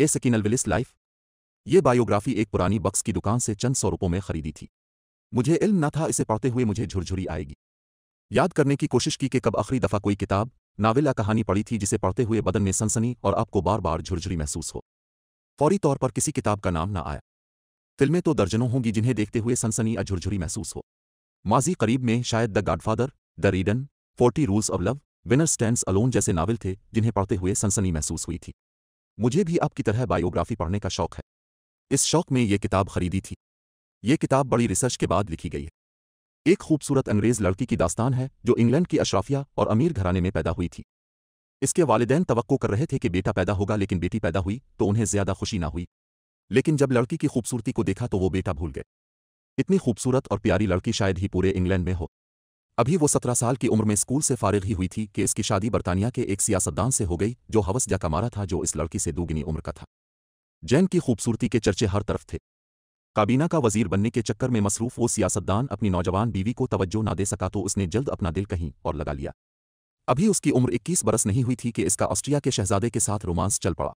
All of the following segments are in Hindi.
ए सकीनलविलिस लाइफ ये बायोग्राफी एक पुरानी बक्स की दुकान से चंद सौ रुपयों में खरीदी थी मुझे इल्म न था इसे पढ़ते हुए मुझे झुरझुरी आएगी याद करने की कोशिश की कि कब आखिरी दफ़ा कोई किताब नावल या कहानी पढ़ी थी जिसे पढ़ते हुए बदन में सनसनी और आपको बार बार झुरझुरी महसूस हो फौरी तौर पर किसी किताब का नाम ना आया फिल्में तो दर्जनों होंगी जिन्हें देखते हुए सनसनी या झुरझुरी महसूस हो माजी करीब में शायद द गाडफादर द रीडन forty rules of love winner stand alone जैसे नावल थे जिन्हें पढ़ते हुए सनसनी महसूस हुई थी मुझे भी आपकी तरह बायोग्राफी पढ़ने का शौक है इस शौक में ये किताब खरीदी थी ये किताब बड़ी रिसर्च के बाद लिखी गई है एक खूबसूरत अंग्रेज लड़की की दास्तान है जो इंग्लैंड की अशराफिया और अमीर घराने में पैदा हुई थी इसके वालदेन तो कर रहे थे कि बेटा पैदा होगा लेकिन बेटी पैदा हुई तो उन्हें ज्यादा खुशी ना हुई लेकिन जब लड़की की खूबसूरती को देखा तो वो बेटा भूल गए इतनी खूबसूरत और प्यारी लड़की शायद ही पूरे इंग्लैंड में हो अभी वो सत्रह साल की उम्र में स्कूल से फारिग ही हुई थी कि इसकी शादी बरतानिया के एक सियासतदान से हो गई जो हवस जा का मारा था जो इस लड़की से दोगुनी उम्र का था जैन की खूबसूरती के चर्चे हर तरफ थे काबीना का वजीर बनने के चक्कर में मसरूफ वो सियासतदान अपनी नौजवान बीवी को तवज्जो ना दे सका तो उसने जल्द अपना दिल कहीं और लगा लिया अभी उसकी उम्र 21 बरस नहीं हुई थी कि इसका ऑस्ट्रिया के शहजादे के साथ रोमांस चल पड़ा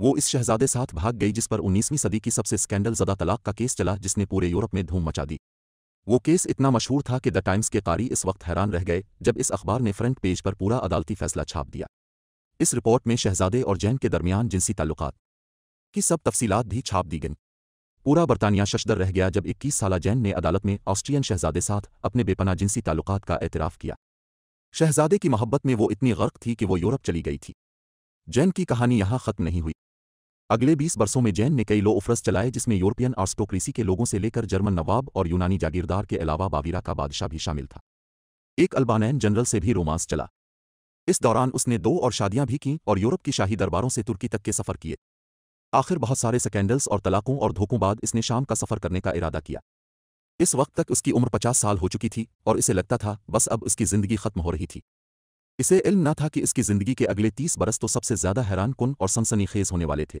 वो इस शहजादे साथ भाग गई जिस पर 19वीं सदी की सबसे स्कैंडल जदा तलाक का केस चला जिसने पूरे यूरोप में धूम मचा दी वो केस इतना मशहूर था कि द टाइम्स के कारी इस वक्त हैरान रह गए जब इस अखबार ने फ्रंट पेज पर पूरा अदालती फैसला छाप दिया इस रिपोर्ट में शहजादे और जैन के दरमियान जिनसी ताल्लुकात की सब तफसीलात भी छाप दी गईं पूरा बरतानिया शशदर रह गया जब 21 साल जैन ने अदालत में ऑस्ट्रियन शहजादे साथ अपने बेपना जिनसी ताल्लुकात का एतराफ़ किया शहजादे की मोहब्बत में वो इतनी गर्क थी कि वो यूरोप चली गई थी जैन की कहानी यहाँ ख़त्म नहीं हुई अगले 20 वर्षों में जैन ने कई लो उफरस चलाए जिसमें यूरोपियन आर्स्टोक्रेसी के लोगों से लेकर जर्मन नवाब और यूनानी जागीरदार के अलावा बावीरा का बादशाह भी शामिल था एक अल्बानैन जनरल से भी रोमांस चला इस दौरान उसने दो और शादियां भी कीं और यूरोप की शाही दरबारों से तुर्की तक के सफर किए आखिर बहुत सारे सकेंडल्स और तलाकों और धोखों बाद इसने शाम का सफर करने का इरादा किया इस वक्त तक उसकी उम्र पचास साल हो चुकी थी और इसे लगता था बस अब उसकी जिंदगी खत्म हो रही थी इसे इल्म न था कि इसकी जिंदगी के अगले तीस बरस तो सबसे ज्यादा हैरान कुन और सनसनीखेज होने वाले थे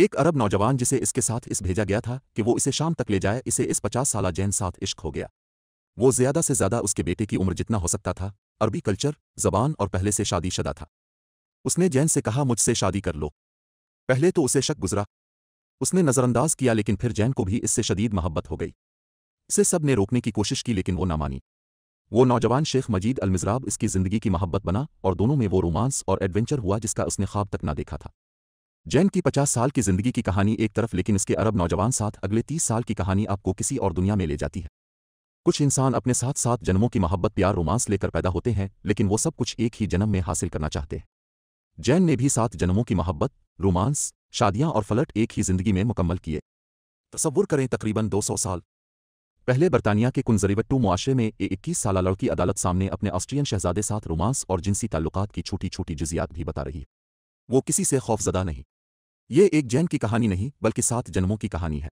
एक अरब नौजवान जिसे इसके साथ इस भेजा गया था कि वो इसे शाम तक ले जाए इसे इस पचास साल जैन साथ इश्क हो गया वो ज्यादा से ज्यादा उसके बेटे की उम्र जितना हो सकता था अरबी कल्चर जबान और पहले से शादीशुदा था उसने जैन से कहा मुझसे शादी कर लो पहले तो उसे शक गुजरा उसने नज़रअंदाज किया लेकिन फिर जैन को भी इससे शदीद मोहब्बत हो गई इसे सब ने रोकने की कोशिश की लेकिन वो ना मानी वो नौजवान शेख मजीद अलमिजराब इसकी ज़िंदगी की मोहब्बत बना और दोनों में वो रोमांस और एडवेंचर हुआ जिसका उसने ख्वाब तक ना देखा था जैन की पचास साल की जिंदगी की कहानी एक तरफ लेकिन इसके अरब नौजवान साथ अगले तीस साल की कहानी आपको किसी और दुनिया में ले जाती है कुछ इंसान अपने साथ साथ जन्मों की मोहब्बत प्यार रोमांस लेकर पैदा होते हैं लेकिन वो सब कुछ एक ही जन्म में हासिल करना चाहते हैं जैन ने भी सात जन्मों की मोहब्बत रोमांस शादियां और फलट एक ही जिंदगी में मुकम्मल किए तस्वुर करें तकरीबन सौ साल पहले बरतानिया के कुंजरीवट्टू मुआशरे में एक इक्कीस साल लड़की अदालत सामने अपने ऑस्ट्रियन शहजादे साथ रोमांस और जिनसी ताल्लुकात की छोटी छोटी जुजियात भी बता रही है वो किसी से खौफजदा नहीं ये एक जैन की कहानी नहीं बल्कि सात जन्मों की कहानी है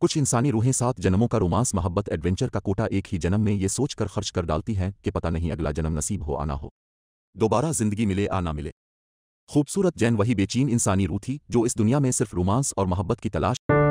कुछ इंसानी रूहें सात जन्मों का रोमांस मोहब्बत एडवेंचर का कोटा एक ही जन्म में ये सोचकर खर्च कर डालती हैं कि पता नहीं अगला जन्म नसीब हो आना हो दोबारा जिंदगी मिले आना मिले खूबसूरत जैन वही बेचीन इंसानी रूह थी जो इस दुनिया में सिर्फ रोमांस और मोहब्बत की तलाश